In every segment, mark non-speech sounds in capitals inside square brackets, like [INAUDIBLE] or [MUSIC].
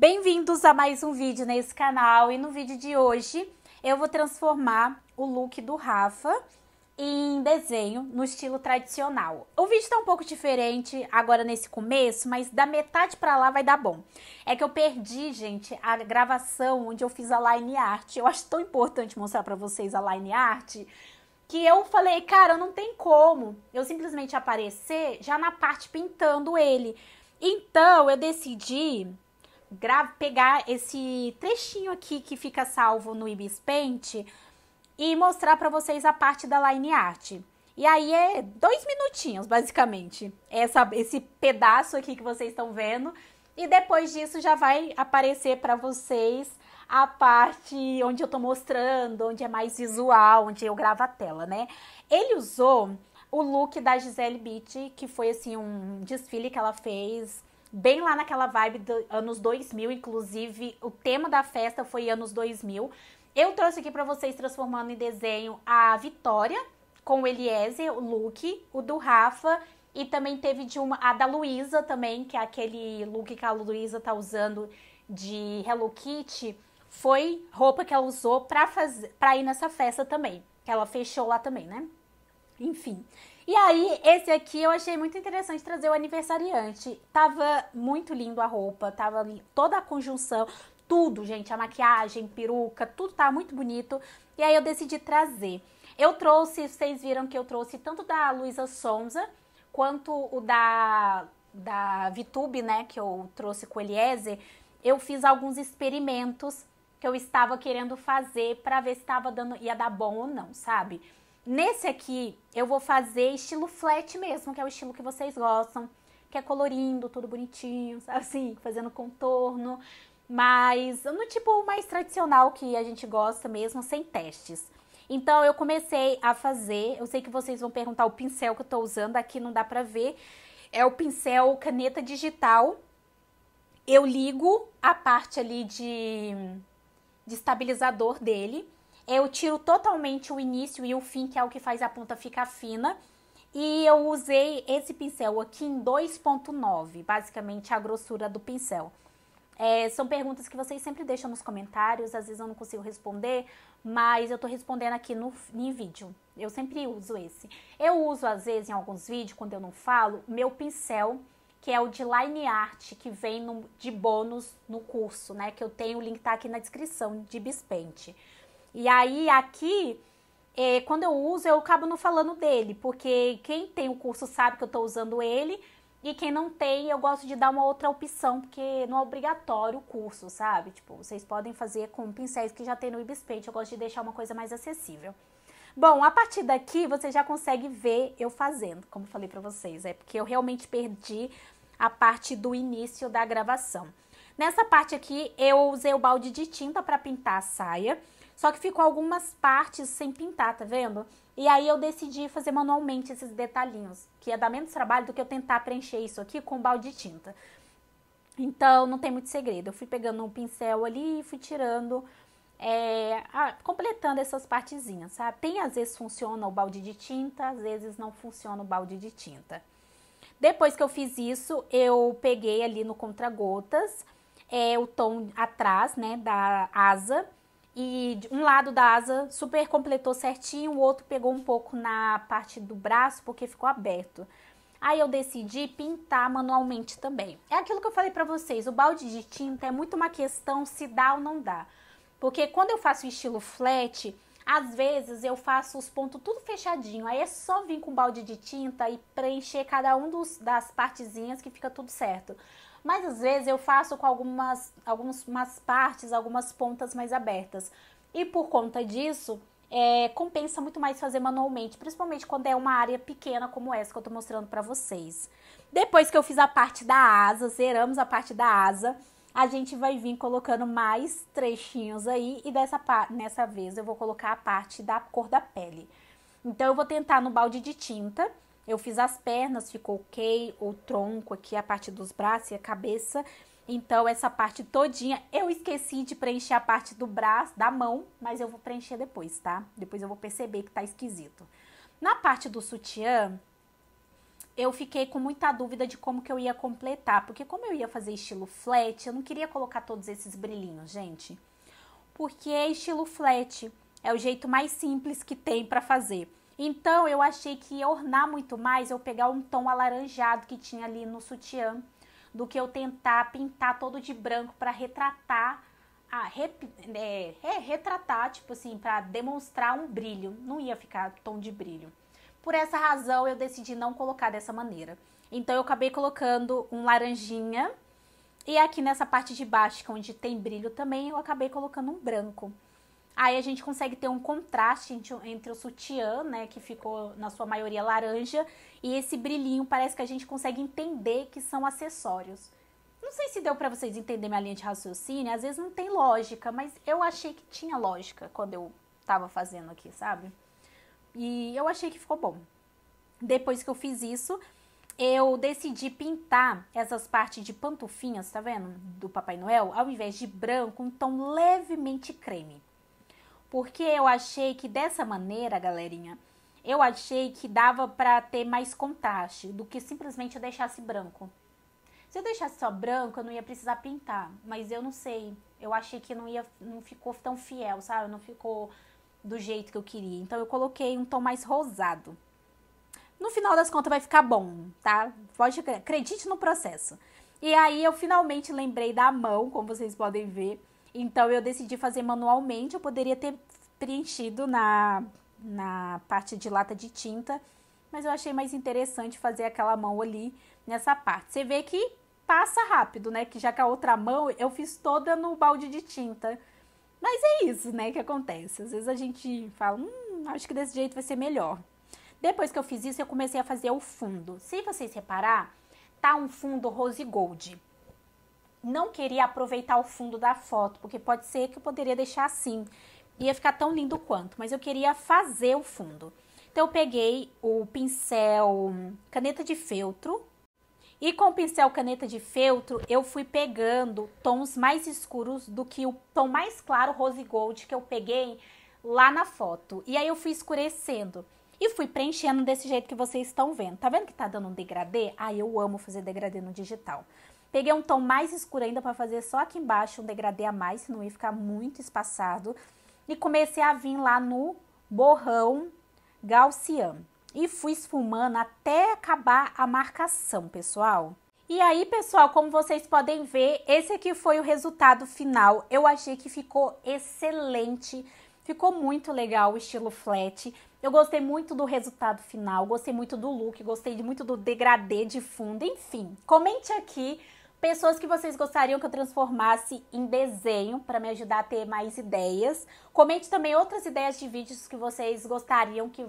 Bem-vindos a mais um vídeo nesse canal e no vídeo de hoje eu vou transformar o look do Rafa em desenho no estilo tradicional. O vídeo tá um pouco diferente agora nesse começo, mas da metade para lá vai dar bom. É que eu perdi, gente, a gravação onde eu fiz a line art. Eu acho tão importante mostrar para vocês a line art que eu falei, cara, não tem como eu simplesmente aparecer já na parte pintando ele. Então, eu decidi pegar esse trechinho aqui que fica salvo no Ibis Paint e mostrar para vocês a parte da line art. E aí é dois minutinhos, basicamente, essa, esse pedaço aqui que vocês estão vendo. E depois disso já vai aparecer para vocês a parte onde eu estou mostrando, onde é mais visual, onde eu gravo a tela, né? Ele usou o look da Gisele Beach, que foi assim um desfile que ela fez bem lá naquela vibe dos anos 2000, inclusive o tema da festa foi anos 2000. Eu trouxe aqui para vocês transformando em desenho a Vitória com o Eliezer, o Luke, o do Rafa e também teve de uma a da Luísa também, que é aquele look que a Luísa tá usando de Hello Kitty, foi roupa que ela usou para fazer para ir nessa festa também, que ela fechou lá também, né? Enfim, e aí, esse aqui eu achei muito interessante trazer o aniversariante. Tava muito lindo a roupa, tava toda a conjunção, tudo, gente, a maquiagem, peruca, tudo tá muito bonito. E aí eu decidi trazer. Eu trouxe, vocês viram que eu trouxe tanto da Luísa Sonza quanto o da da Vitube, né, que eu trouxe com o Eliezer, eu fiz alguns experimentos que eu estava querendo fazer para ver se estava dando ia dar bom ou não, sabe? Nesse aqui, eu vou fazer estilo flat mesmo, que é o estilo que vocês gostam, que é colorindo, tudo bonitinho, [LAUGHS] assim, fazendo contorno, mas no tipo mais tradicional que a gente gosta mesmo, sem testes. Então, eu comecei a fazer, eu sei que vocês vão perguntar o pincel que eu tô usando, aqui não dá pra ver, é o pincel caneta digital, eu ligo a parte ali de, de estabilizador dele, eu tiro totalmente o início e o fim, que é o que faz a ponta ficar fina. E eu usei esse pincel aqui em 2.9, basicamente a grossura do pincel. É, são perguntas que vocês sempre deixam nos comentários, às vezes eu não consigo responder, mas eu tô respondendo aqui no, em vídeo. Eu sempre uso esse. Eu uso, às vezes, em alguns vídeos, quando eu não falo, meu pincel, que é o de Line Art, que vem no, de bônus no curso, né? Que eu tenho, o link tá aqui na descrição, de Bispente. E aí aqui, é, quando eu uso, eu acabo não falando dele, porque quem tem o curso sabe que eu estou usando ele, e quem não tem, eu gosto de dar uma outra opção, porque não é obrigatório o curso, sabe? Tipo, vocês podem fazer com pincéis que já tem no Ibis Paint, eu gosto de deixar uma coisa mais acessível. Bom, a partir daqui você já consegue ver eu fazendo, como falei pra vocês, é porque eu realmente perdi a parte do início da gravação. Nessa parte aqui, eu usei o balde de tinta para pintar a saia. Só que ficou algumas partes sem pintar, tá vendo? E aí eu decidi fazer manualmente esses detalhinhos, que ia dar menos trabalho do que eu tentar preencher isso aqui com um balde de tinta. Então não tem muito segredo. Eu fui pegando um pincel ali e fui tirando, é, a, completando essas partezinhas, sabe? Tem às vezes funciona o balde de tinta, às vezes não funciona o balde de tinta. Depois que eu fiz isso, eu peguei ali no contra-gotas é, o tom atrás, né, da asa e um lado da asa super completou certinho, o outro pegou um pouco na parte do braço porque ficou aberto. Aí eu decidi pintar manualmente também. É aquilo que eu falei para vocês, o balde de tinta é muito uma questão se dá ou não dá. Porque quando eu faço o estilo flat, às vezes eu faço os pontos tudo fechadinho, aí é só vir com balde de tinta e preencher cada um dos, das partezinhas que fica tudo certo mas às vezes eu faço com algumas, algumas partes, algumas pontas mais abertas. E por conta disso, é, compensa muito mais fazer manualmente, principalmente quando é uma área pequena como essa que eu tô mostrando para vocês. Depois que eu fiz a parte da asa, zeramos a parte da asa, a gente vai vir colocando mais trechinhos aí e dessa nessa vez eu vou colocar a parte da cor da pele. Então eu vou tentar no balde de tinta eu fiz as pernas, ficou ok, o tronco aqui, a parte dos braços e a cabeça. Então, essa parte todinha, eu esqueci de preencher a parte do braço, da mão, mas eu vou preencher depois, tá? Depois eu vou perceber que tá esquisito. Na parte do sutiã, eu fiquei com muita dúvida de como que eu ia completar, porque como eu ia fazer estilo flat, eu não queria colocar todos esses brilhinhos, gente. Porque é estilo flat, é o jeito mais simples que tem para fazer. Então eu achei que ia ornar muito mais eu pegar um tom alaranjado que tinha ali no sutiã do que eu tentar pintar todo de branco para retratar a rep, é, é, retratar, tipo assim, para demonstrar um brilho. Não ia ficar tom de brilho. Por essa razão eu decidi não colocar dessa maneira. Então eu acabei colocando um laranjinha e aqui nessa parte de baixo, é onde tem brilho também, eu acabei colocando um branco. Aí a gente consegue ter um contraste entre o sutiã, né, que ficou na sua maioria laranja, e esse brilhinho, parece que a gente consegue entender que são acessórios. Não sei se deu para vocês entenderem minha linha de raciocínio, às vezes não tem lógica, mas eu achei que tinha lógica quando eu tava fazendo aqui, sabe? E eu achei que ficou bom. Depois que eu fiz isso, eu decidi pintar essas partes de pantufinhas, tá vendo? Do Papai Noel, ao invés de branco, um tom levemente creme. Porque eu achei que dessa maneira, galerinha, eu achei que dava para ter mais contraste do que simplesmente eu deixasse branco. Se eu deixasse só branco, eu não ia precisar pintar, mas eu não sei. Eu achei que não ia não ficou tão fiel, sabe? Não ficou do jeito que eu queria. Então eu coloquei um tom mais rosado. No final das contas vai ficar bom, tá? Pode acredite no processo. E aí eu finalmente lembrei da mão, como vocês podem ver. Então eu decidi fazer manualmente, eu poderia ter preenchido na, na parte de lata de tinta, mas eu achei mais interessante fazer aquela mão ali nessa parte. Você vê que passa rápido, né? Que já com a outra mão eu fiz toda no balde de tinta. Mas é isso, né, que acontece. Às vezes a gente fala, hum, acho que desse jeito vai ser melhor. Depois que eu fiz isso, eu comecei a fazer o fundo. Se vocês reparar, tá um fundo rose gold não queria aproveitar o fundo da foto, porque pode ser que eu poderia deixar assim. Ia ficar tão lindo quanto, mas eu queria fazer o fundo. Então eu peguei o pincel caneta de feltro e com o pincel caneta de feltro eu fui pegando tons mais escuros do que o tom mais claro rose gold que eu peguei lá na foto. E aí eu fui escurecendo e fui preenchendo desse jeito que vocês estão vendo. Tá vendo que tá dando um degradê? Ah, eu amo fazer degradê no digital. Peguei um tom mais escuro ainda para fazer só aqui embaixo um degradê a mais, senão ia ficar muito espaçado. E comecei a vir lá no borrão Gaussian. E fui esfumando até acabar a marcação, pessoal. E aí, pessoal, como vocês podem ver, esse aqui foi o resultado final. Eu achei que ficou excelente, ficou muito legal o estilo flat. Eu gostei muito do resultado final, gostei muito do look, gostei muito do degradê de fundo, enfim. Comente aqui pessoas que vocês gostariam que eu transformasse em desenho para me ajudar a ter mais ideias. Comente também outras ideias de vídeos que vocês gostariam que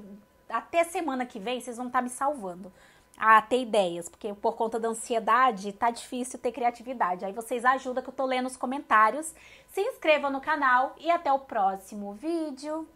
até semana que vem vocês vão estar tá me salvando a ter ideias, porque por conta da ansiedade tá difícil ter criatividade. Aí vocês ajudam que eu tô lendo os comentários. Se inscreva no canal e até o próximo vídeo.